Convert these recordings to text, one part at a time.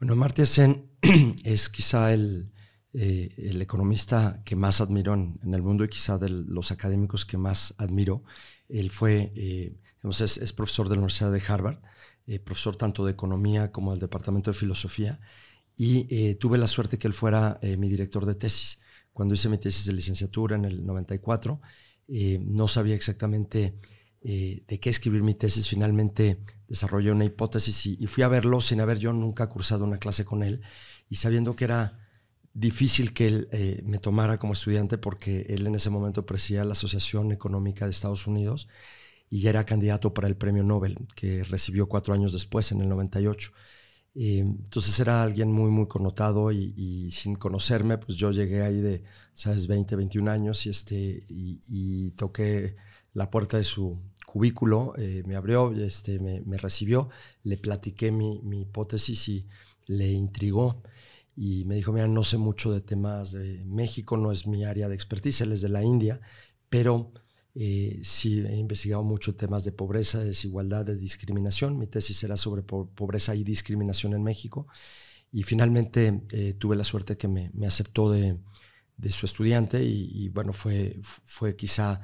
Bueno, Marty Sen es quizá eh, el, economista que más admiró en, el mundo y quizá de los académicos que más admiro. Él fue, eh, digamos, es, profesor de la Universidad de Harvard, eh, profesor tanto de economía como del Departamento de Filosofía, y tuve la suerte que él fuera mi director de tesis. Cuando hice mi tesis de licenciatura en el 94, no sabía exactamente de qué escribir mi tesis. Finalmente desarrollé una hipótesis y, fui a verlo sin haber yo nunca cursado una clase con él y sabiendo que era difícil que él eh, me tomara como estudiante porque él en ese momento presidía la Asociación Económica de Estados Unidos y ya era candidato para el premio Nobel que recibió cuatro años después, en el 98. Eh, entonces era alguien muy, muy connotado y, sin conocerme, pues yo llegué ahí de, sabes, 20, 21 años y, este, y toqué la puerta de su, cubículo, eh, me abrió, este, me, recibió, le platiqué mi, mi, hipótesis y le intrigó. Y me dijo, mira, no sé mucho de temas de México, no es mi área de expertise, él es de la India, pero eh, sí he investigado mucho temas de pobreza, desigualdad, de discriminación. Mi tesis era sobre pobreza y discriminación en México. Y finalmente eh, tuve la suerte que me, me aceptó de, de su estudiante y, y, bueno, fue, fue quizá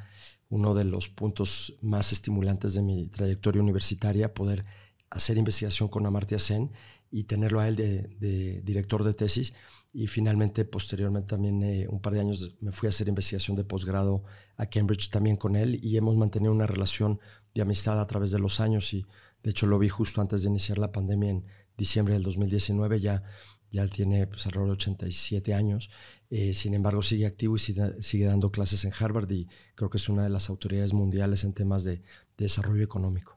uno de los puntos más estimulantes de mi trayectoria universitaria, poder hacer investigación con Amartya Sen y tenerlo a él de, director de tesis. Y finalmente, posteriormente también, eh, un par de años, me fui a hacer investigación de posgrado a Cambridge también con él y hemos mantenido una relación de amistad a través de los años y de hecho lo vi justo antes de iniciar la pandemia en diciembre del 2019, ya ya tiene pues, alrededor de 87 años, eh, sin embargo sigue activo y sigue, dando clases en Harvard y creo que es una de las autoridades mundiales en temas de, desarrollo económico.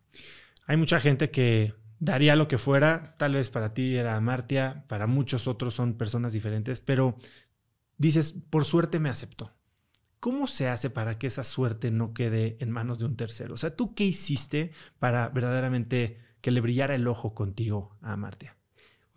Hay mucha gente que daría lo que fuera, tal vez para ti era Martia, para muchos otros son personas diferentes, pero dices, por suerte me aceptó. ¿Cómo se hace para que esa suerte no quede en manos de un tercero? O sea, ¿tú qué hiciste para verdaderamente que le brillara el ojo contigo a Martia?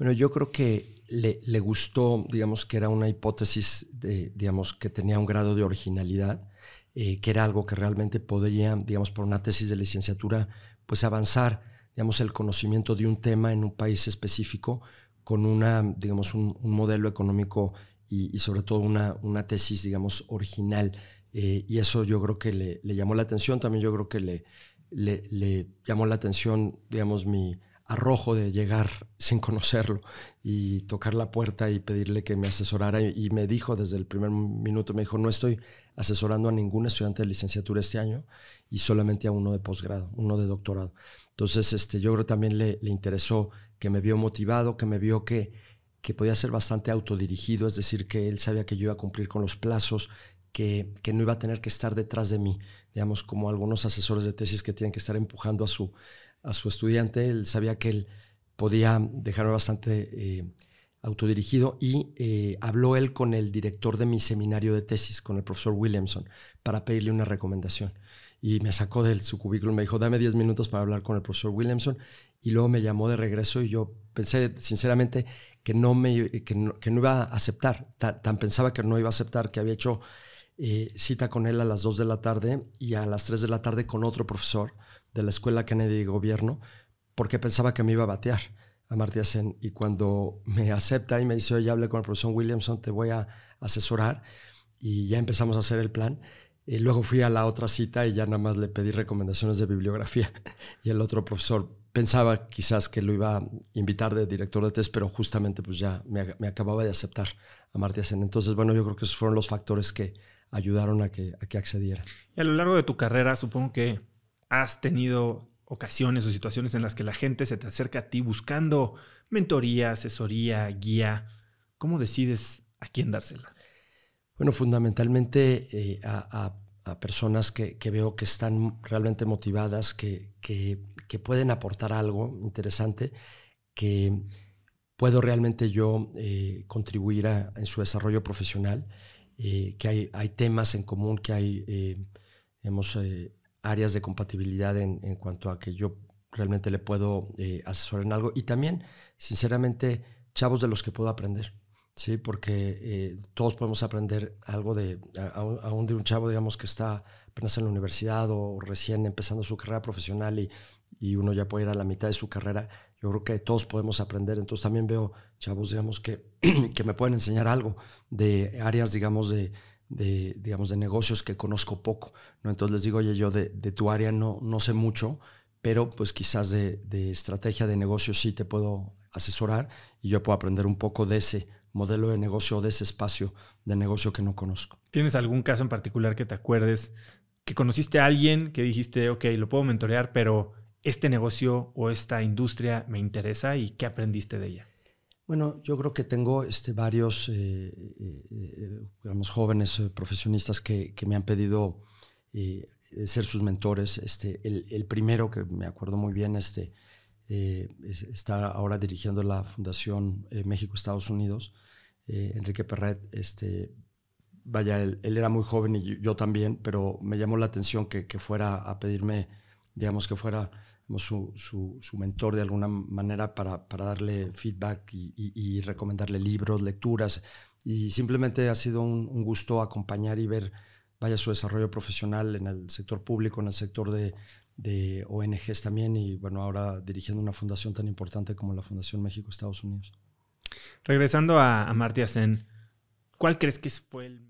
Bueno, yo creo que le, le gustó, digamos, que era una hipótesis, de, digamos, que tenía un grado de originalidad, eh, que era algo que realmente podría, digamos, por una tesis de licenciatura, pues avanzar, digamos, el conocimiento de un tema en un país específico con una, digamos, un, modelo económico y, sobre todo una, una tesis, digamos, original. Eh, y eso yo creo que le, llamó la atención, también yo creo que le, le llamó la atención, digamos, mi arrojo de llegar sin conocerlo y tocar la puerta y pedirle que me asesorara. Y me dijo desde el primer minuto, me dijo, no estoy asesorando a ningún estudiante de licenciatura este año y solamente a uno de posgrado, uno de doctorado. Entonces, este, yo creo también le, le interesó que me vio motivado, que me vio que, que podía ser bastante autodirigido, es decir, que él sabía que yo iba a cumplir con los plazos, que, que, no iba a tener que estar detrás de mí, digamos, como algunos asesores de tesis que tienen que estar empujando a su, a su estudiante, él sabía que él podía dejarme bastante eh, autodirigido y eh, habló él con el director de mi seminario de tesis, con el profesor Williamson, para pedirle una recomendación. Y me sacó de su cubículo, me dijo, dame 10 minutos para hablar con el profesor Williamson. Y luego me llamó de regreso y yo pensé sinceramente que no, me, que no, iba a aceptar. Tan, pensaba que no iba a aceptar, que había hecho eh, cita con él a las 2 de la tarde y a las 3 de la tarde con otro profesor de la Escuela Kennedy de Gobierno porque pensaba que me iba a batear a Martí Y cuando me acepta y me dice, oye, hablé con el profesor Williamson, te voy a asesorar. Y ya empezamos a hacer el plan. Y eh, luego fui a la otra cita y ya nada más le pedí recomendaciones de bibliografía. Y el otro profesor pensaba quizás que lo iba a invitar de director de test, pero justamente pues ya me, acababa de aceptar a Martí Entonces, bueno, yo creo que esos fueron los factores que ayudaron a que, a que accediera. Y a lo largo de tu carrera, supongo que has tenido ocasiones o situaciones en las que la gente se te acerca a ti buscando mentoría, asesoría, guía. ¿Cómo decides a quién dársela? Bueno, fundamentalmente eh, a, personas que, veo que están realmente motivadas, que, pueden aportar algo interesante, que puedo realmente yo eh, contribuir en su desarrollo profesional, eh, que hay, hay, temas en común, que hay, hemos áreas de compatibilidad en, cuanto a que yo realmente le puedo eh, asesorar en algo y también, sinceramente, chavos de los que puedo aprender. Sí, porque eh, todos podemos aprender algo de, aún de un chavo, digamos, que está apenas en la universidad o recién empezando su carrera profesional y, y uno ya puede ir a la mitad de su carrera, yo creo que todos podemos aprender. Entonces también veo chavos, digamos, que, que me pueden enseñar algo de áreas, digamos, de, de, digamos, de negocios que conozco poco. ¿no? Entonces les digo, oye, yo de, tu área no, no sé mucho, pero pues quizás de, estrategia de negocio sí te puedo asesorar y yo puedo aprender un poco de ese modelo de negocio o de ese espacio de negocio que no conozco. ¿Tienes algún caso en particular que te acuerdes que conociste a alguien que dijiste, ok, lo puedo mentorear, pero este negocio o esta industria me interesa y qué aprendiste de ella? Bueno, yo creo que tengo este, varios eh, eh, eh, jóvenes profesionistas que, me han pedido ser sus mentores. Este, el, primero, que me acuerdo muy bien, este, está ahora dirigiendo la Fundación México-Estados Unidos, Enrique Perret. Este, vaya, él, era muy joven y yo, también, pero me llamó la atención que fuera a pedirme, digamos, que fuera su, su, mentor de alguna manera para, darle feedback y, recomendarle libros, lecturas. Y simplemente ha sido un, gusto acompañar y ver, vaya, su desarrollo profesional en el sector público, en el sector de, de ONGs también y bueno, ahora dirigiendo una fundación tan importante como la Fundación México-Estados Unidos. Regresando a, a Asen, ¿cuál crees que fue el